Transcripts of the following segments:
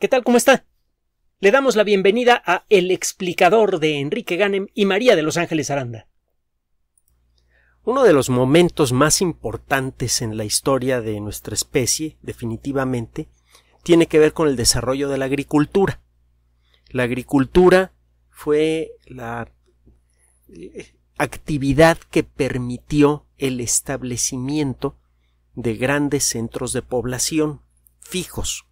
¿Qué tal? ¿Cómo está? Le damos la bienvenida a El explicador de Enrique Ganem y María de Los Ángeles Aranda. Uno de los momentos más importantes en la historia de nuestra especie, definitivamente, tiene que ver con el desarrollo de la agricultura. La agricultura fue la eh, actividad que permitió el establecimiento de grandes centros de población fijos,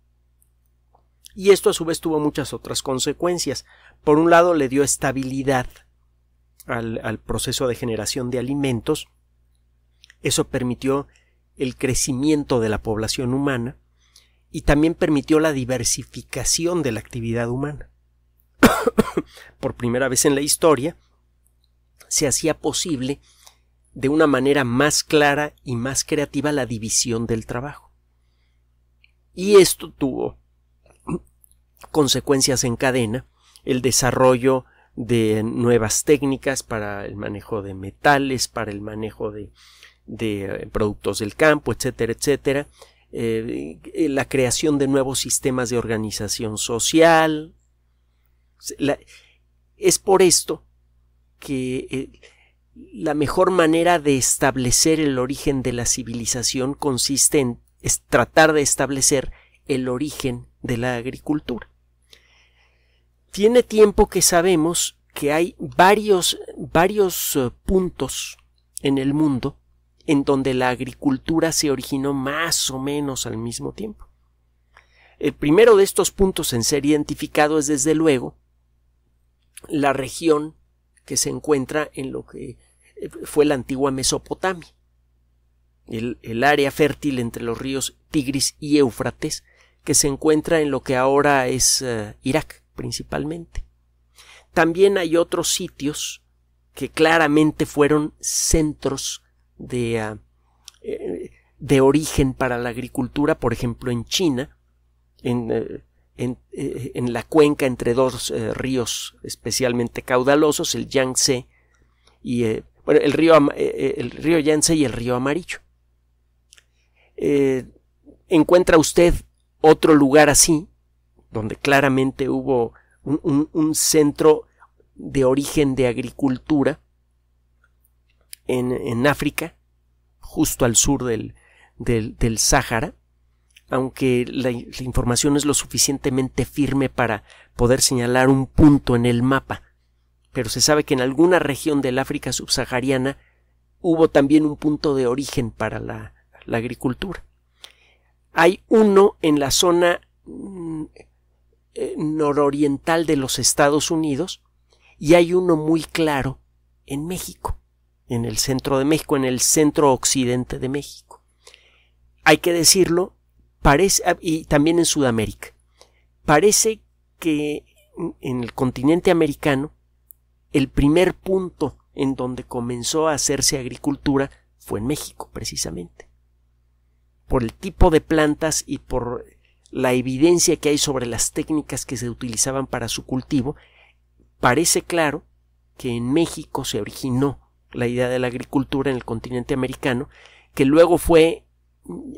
y esto a su vez tuvo muchas otras consecuencias. Por un lado, le dio estabilidad al, al proceso de generación de alimentos, eso permitió el crecimiento de la población humana y también permitió la diversificación de la actividad humana. Por primera vez en la historia, se hacía posible de una manera más clara y más creativa la división del trabajo. Y esto tuvo consecuencias en cadena, el desarrollo de nuevas técnicas para el manejo de metales, para el manejo de, eh, productos del campo, etcétera, etcétera, eh, la creación de nuevos sistemas de organización social. es por esto que eh, la mejor manera de establecer el origen de la civilización consiste en tratar de establecer el origen de la agricultura tiene tiempo que sabemos que hay varios, varios eh, puntos en el mundo en donde la agricultura se originó más o menos al mismo tiempo. El primero de estos puntos en ser identificado es desde luego la región que se encuentra en lo que eh, fue la antigua Mesopotamia. El, área fértil entre los ríos Tigris y Éufrates, que se encuentra en lo que ahora es eh, Irak principalmente. También hay otros sitios que claramente fueron centros de, ah, eh, de origen para la agricultura, por ejemplo en China, en, eh, eh, la cuenca entre dos ríos especialmente caudalosos, el Yangtze y el río, el río Yangtze y el río Amarillo. encuentra usted otro lugar así donde claramente hubo un, centro de origen de agricultura en, África, justo al sur del, del, Sáhara, aunque la, información es lo suficientemente firme para poder señalar un punto en el mapa. Pero se sabe que en alguna región del África subsahariana hubo también un punto de origen para la, la agricultura. Hay uno en la zona mm, eh, nororiental de los Estados Unidos y hay uno muy claro en México, en el centro de México, en el centro occidente de México. Hay que decirlo, parece, ah, y también en Sudamérica. Parece que en el continente americano, el primer punto en donde comenzó a hacerse agricultura fue en México, precisamente. Por el tipo de plantas y por la evidencia que hay sobre las técnicas que se utilizaban para su cultivo, parece claro que en México se originó la idea de la agricultura en el continente americano, que luego fue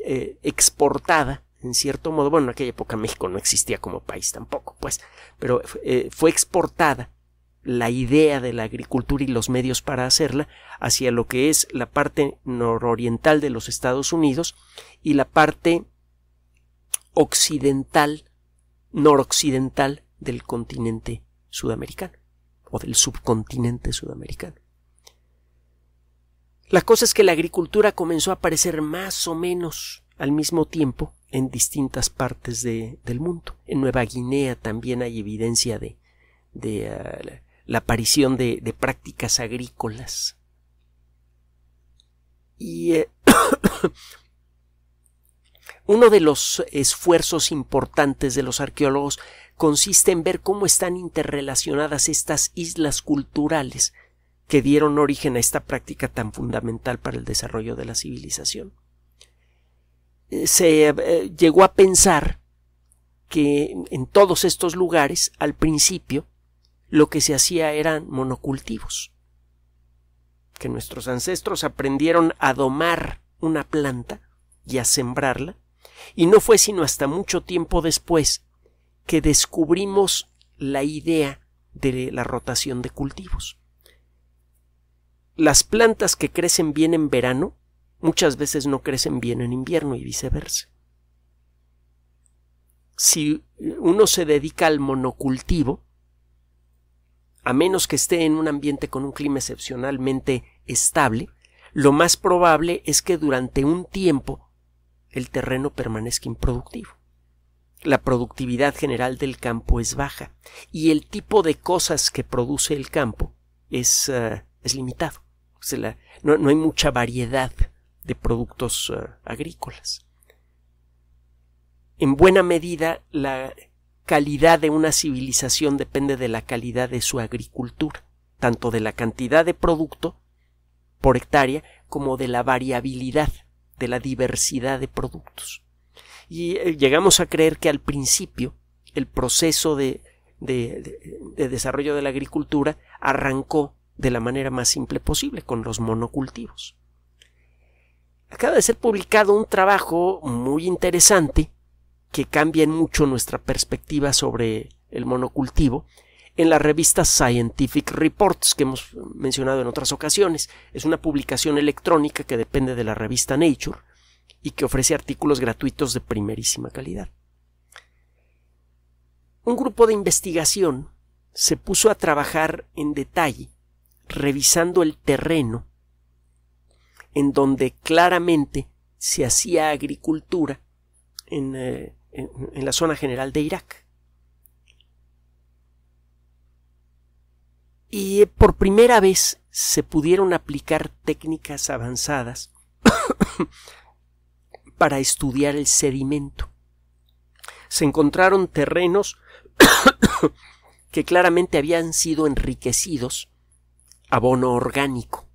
eh, exportada, en cierto modo, bueno, en aquella época México no existía como país tampoco, pues, pero eh, fue exportada la idea de la agricultura y los medios para hacerla hacia lo que es la parte nororiental de los Estados Unidos y la parte occidental, noroccidental del continente sudamericano o del subcontinente sudamericano. La cosa es que la agricultura comenzó a aparecer más o menos al mismo tiempo en distintas partes del mundo. En Nueva Guinea también hay evidencia de, de eh, la aparición de, prácticas agrícolas. Y eh, Uno de los esfuerzos importantes de los arqueólogos consiste en ver cómo están interrelacionadas estas islas culturales que dieron origen a esta práctica tan fundamental para el desarrollo de la civilización. Eh, se eh, llegó a pensar que en todos estos lugares, al principio, lo que se hacía eran monocultivos, que nuestros ancestros aprendieron a domar una planta y a sembrarla y no fue sino hasta mucho tiempo después que descubrimos la idea de la rotación de cultivos. Las plantas que crecen bien en verano muchas veces no crecen bien en invierno y viceversa. Si uno se dedica al monocultivo, a menos que esté en un ambiente con un clima excepcionalmente estable, lo más probable es que durante un tiempo el terreno permanezca improductivo. La productividad general del campo es baja y el tipo de cosas que produce el campo es, eh, limitado. no, hay mucha variedad de productos eh, agrícolas. En buena medida, la calidad de una civilización depende de la calidad de su agricultura, tanto de la cantidad de producto por hectárea como de la variabilidad de la diversidad de productos. Y eh, llegamos a creer que al principio el proceso de, desarrollo de la agricultura arrancó de la manera más simple posible con los monocultivos. Acaba de ser publicado un trabajo muy interesante que cambia en mucho nuestra perspectiva sobre el monocultivo en la revista Scientific Reports, que hemos mencionado en otras ocasiones. Es una publicación electrónica que depende de la revista Nature y que ofrece artículos gratuitos de primerísima calidad. Un grupo de investigación se puso a trabajar en detalle, revisando el terreno en donde claramente se hacía agricultura en, eh, en la zona general de Irak. y por primera vez se pudieron aplicar técnicas avanzadas para estudiar el sedimento. Se encontraron terrenos que claramente habían sido enriquecidos abono orgánico.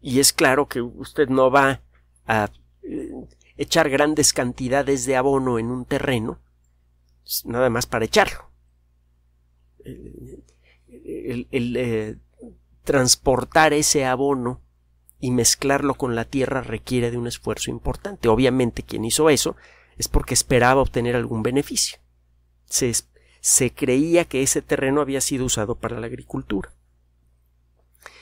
Y es claro que usted no va a eh, echar grandes cantidades de abono en un terreno, nada más para echarlo. Eh, el, eh, transportar ese abono y mezclarlo con la tierra requiere de un esfuerzo importante. Obviamente quien hizo eso es porque esperaba obtener algún beneficio. se creía que ese terreno había sido usado para la agricultura.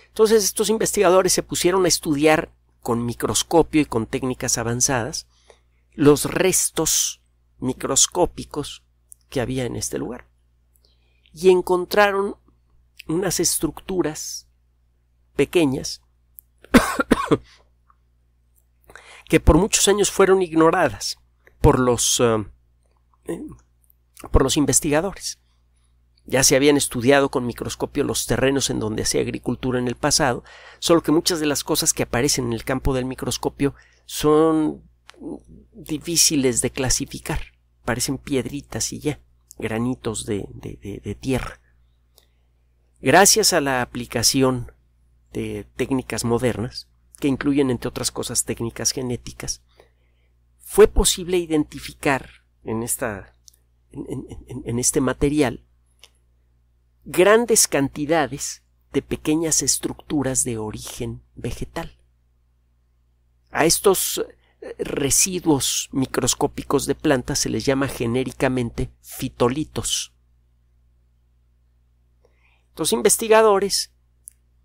Entonces estos investigadores se pusieron a estudiar con microscopio y con técnicas avanzadas los restos microscópicos que había en este lugar. Y encontraron unas estructuras pequeñas que por muchos años fueron ignoradas por los, eh, por los investigadores. Ya se habían estudiado con microscopio los terrenos en donde hacía agricultura en el pasado, solo que muchas de las cosas que aparecen en el campo del microscopio son difíciles de clasificar, parecen piedritas y ya, granitos de tierra. Gracias a la aplicación de técnicas modernas, que incluyen entre otras cosas técnicas genéticas, fue posible identificar en, este material grandes cantidades de pequeñas estructuras de origen vegetal. A estos eh, residuos microscópicos de plantas se les llama genéricamente fitolitos. Los investigadores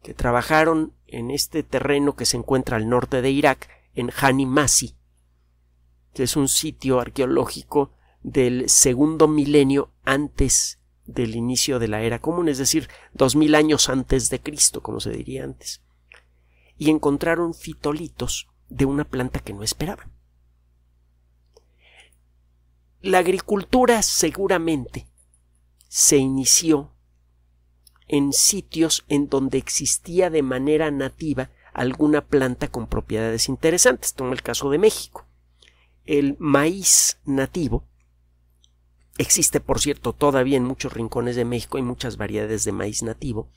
que trabajaron en este terreno que se encuentra al norte de Irak, en Hanimasi, que es un sitio arqueológico del segundo milenio antes del inicio de la era común, es decir, dos mil años antes de Cristo, como se diría antes, y encontraron fitolitos de una planta que no esperaban. La agricultura seguramente se inició en sitios en donde existía de manera nativa alguna planta con propiedades interesantes, toma el caso de México. El maíz nativo existe, por cierto, todavía en muchos rincones de México, hay muchas variedades de maíz nativo,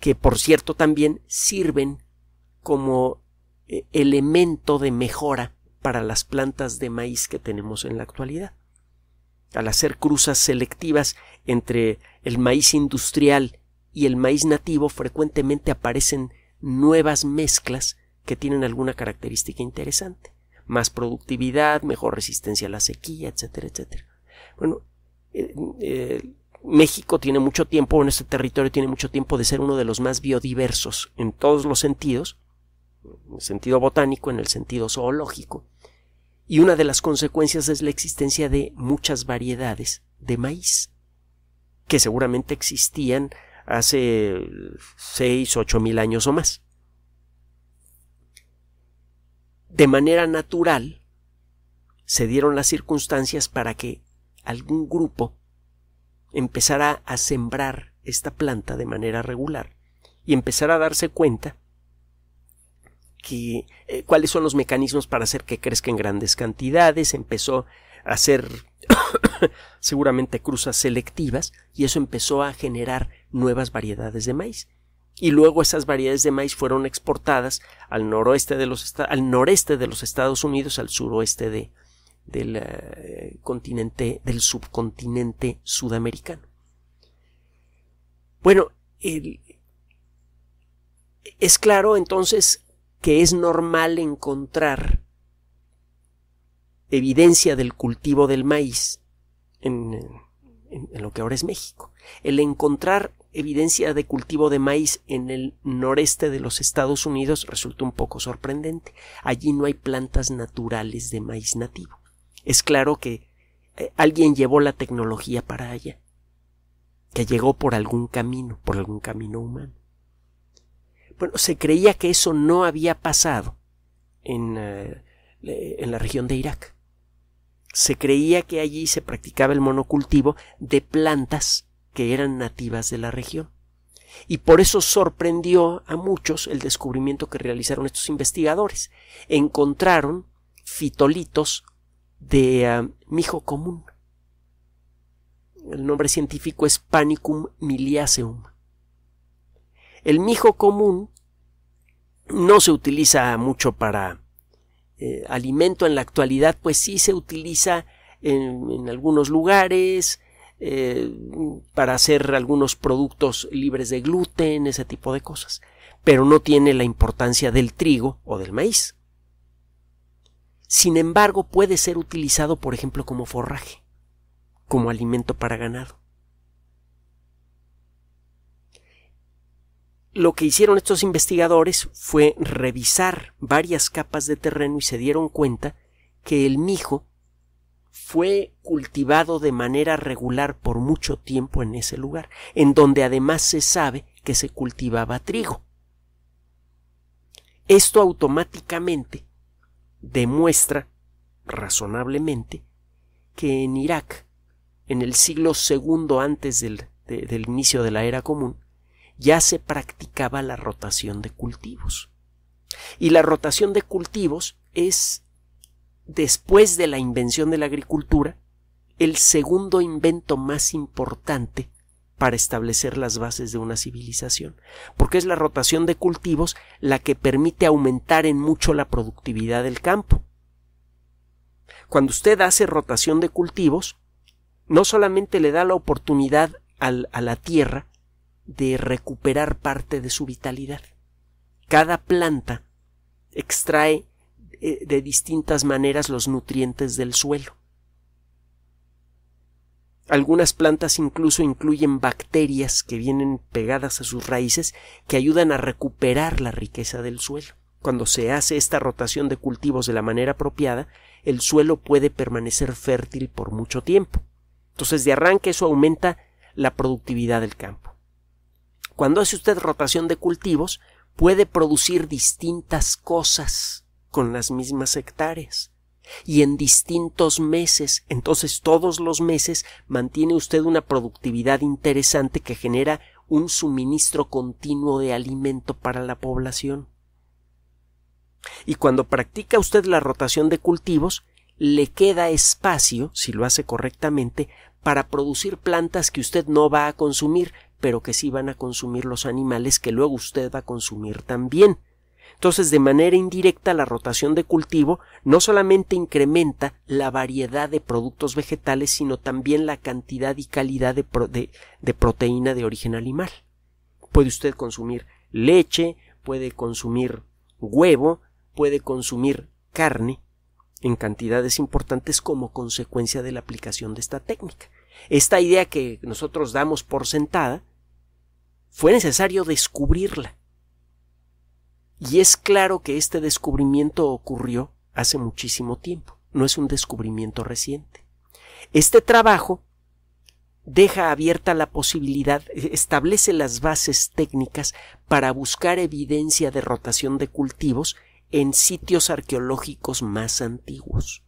que por cierto también sirven como eh, elemento de mejora para las plantas de maíz que tenemos en la actualidad al hacer cruzas selectivas entre el maíz industrial y el maíz nativo, frecuentemente aparecen nuevas mezclas que tienen alguna característica interesante. Más productividad, mejor resistencia a la sequía, etcétera, etcétera. Bueno, eh, eh, México tiene mucho tiempo, en este territorio tiene mucho tiempo de ser uno de los más biodiversos en todos los sentidos, en el sentido botánico, en el sentido zoológico, y una de las consecuencias es la existencia de muchas variedades de maíz, que seguramente existían hace 6, ocho mil años o más. De manera natural, se dieron las circunstancias para que algún grupo empezara a sembrar esta planta de manera regular y empezara a darse cuenta eh, cuáles son los mecanismos para hacer que crezca en grandes cantidades, empezó a hacer seguramente cruzas selectivas y eso empezó a generar nuevas variedades de maíz. Y luego esas variedades de maíz fueron exportadas al noroeste de los al noreste de los Estados Unidos, al suroeste de, del eh, continente del subcontinente sudamericano. Bueno, es claro entonces que es normal encontrar evidencia del cultivo del maíz en, lo que ahora es México. El encontrar evidencia de cultivo de maíz en el noreste de los Estados Unidos resulta un poco sorprendente. Allí no hay plantas naturales de maíz nativo. Es claro que eh, alguien llevó la tecnología para allá, que llegó por algún camino, por algún camino humano. Bueno, se creía que eso no había pasado eh, en, la región de Irak. Se creía que allí se practicaba el monocultivo de plantas que eran nativas de la región. Y por eso sorprendió a muchos el descubrimiento que realizaron estos investigadores. Encontraron fitolitos de eh, mijo común. El nombre científico es Panicum miliaceum. El mijo común no se utiliza mucho para eh, alimento en la actualidad, pues sí se utiliza en, algunos lugares eh, para hacer algunos productos libres de gluten, ese tipo de cosas, pero no tiene la importancia del trigo o del maíz. Sin embargo, puede ser utilizado, por ejemplo, como forraje, como alimento para ganado. lo que hicieron estos investigadores fue revisar varias capas de terreno y se dieron cuenta que el mijo fue cultivado de manera regular por mucho tiempo en ese lugar, en donde además se sabe que se cultivaba trigo. Esto automáticamente demuestra razonablemente que en Irak, en el siglo II antes del, del inicio de la era común, ya se practicaba la rotación de cultivos. Y la rotación de cultivos es, después de la invención de la agricultura, el segundo invento más importante para establecer las bases de una civilización, porque es la rotación de cultivos la que permite aumentar en mucho la productividad del campo. Cuando usted hace rotación de cultivos, no solamente le da la oportunidad al, a la tierra de recuperar parte de su vitalidad. Cada planta extrae eh, de distintas maneras los nutrientes del suelo. Algunas plantas incluso incluyen bacterias que vienen pegadas a sus raíces que ayudan a recuperar la riqueza del suelo. Cuando se hace esta rotación de cultivos de la manera apropiada, el suelo puede permanecer fértil por mucho tiempo. Entonces, de arranque eso aumenta la productividad del campo. Cuando hace usted rotación de cultivos, puede producir distintas cosas con las mismas hectáreas y en distintos meses. Entonces todos los meses mantiene usted una productividad interesante que genera un suministro continuo de alimento para la población. Y cuando practica usted la rotación de cultivos, le queda espacio, si lo hace correctamente, para producir plantas que usted no va a consumir, pero que sí van a consumir los animales que luego usted va a consumir también. Entonces, de manera indirecta, la rotación de cultivo no solamente incrementa la variedad de productos vegetales, sino también la cantidad y calidad de, de proteína de origen animal. Puede usted consumir leche, puede consumir huevo, puede consumir carne en cantidades importantes como consecuencia de la aplicación de esta técnica. Esta idea que nosotros damos por sentada fue necesario descubrirla. Y es claro que este descubrimiento ocurrió hace muchísimo tiempo, no es un descubrimiento reciente. Este trabajo deja abierta la posibilidad, e-, establece las bases técnicas para buscar evidencia de rotación de cultivos en sitios arqueológicos más antiguos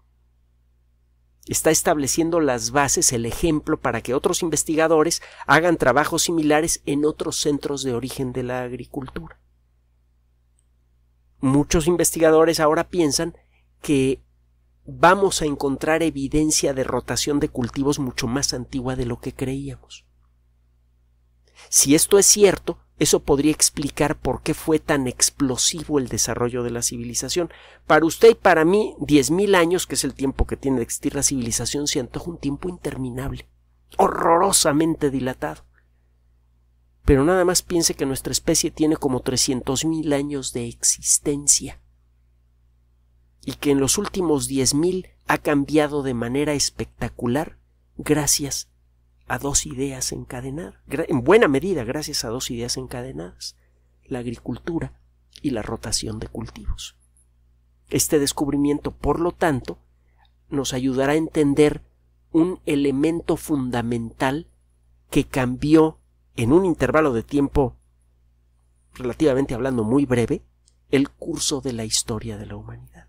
está estableciendo las bases, el ejemplo para que otros investigadores hagan trabajos similares en otros centros de origen de la agricultura. Muchos investigadores ahora piensan que vamos a encontrar evidencia de rotación de cultivos mucho más antigua de lo que creíamos. Si esto es cierto, eso podría explicar por qué fue tan explosivo el desarrollo de la civilización. Para usted y para mí, 10.000 años, que es el tiempo que tiene de existir la civilización, se antoja un tiempo interminable, horrorosamente dilatado. Pero nada más piense que nuestra especie tiene como 300.000 años de existencia y que en los últimos 10.000 ha cambiado de manera espectacular gracias a dos ideas encadenadas, en buena medida gracias a dos ideas encadenadas, la agricultura y la rotación de cultivos. Este descubrimiento, por lo tanto, nos ayudará a entender un elemento fundamental que cambió en un intervalo de tiempo relativamente hablando muy breve el curso de la historia de la humanidad.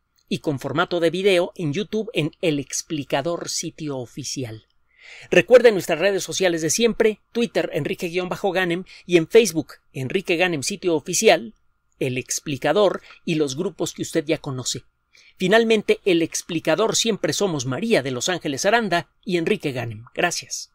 y con formato de video en YouTube en El Explicador Sitio Oficial. Recuerde nuestras redes sociales de siempre, Twitter Enrique-Ganem y en Facebook Enrique Ganem Sitio Oficial, El Explicador y los grupos que usted ya conoce. Finalmente, El Explicador siempre somos María de Los Ángeles Aranda y Enrique Ganem. Gracias.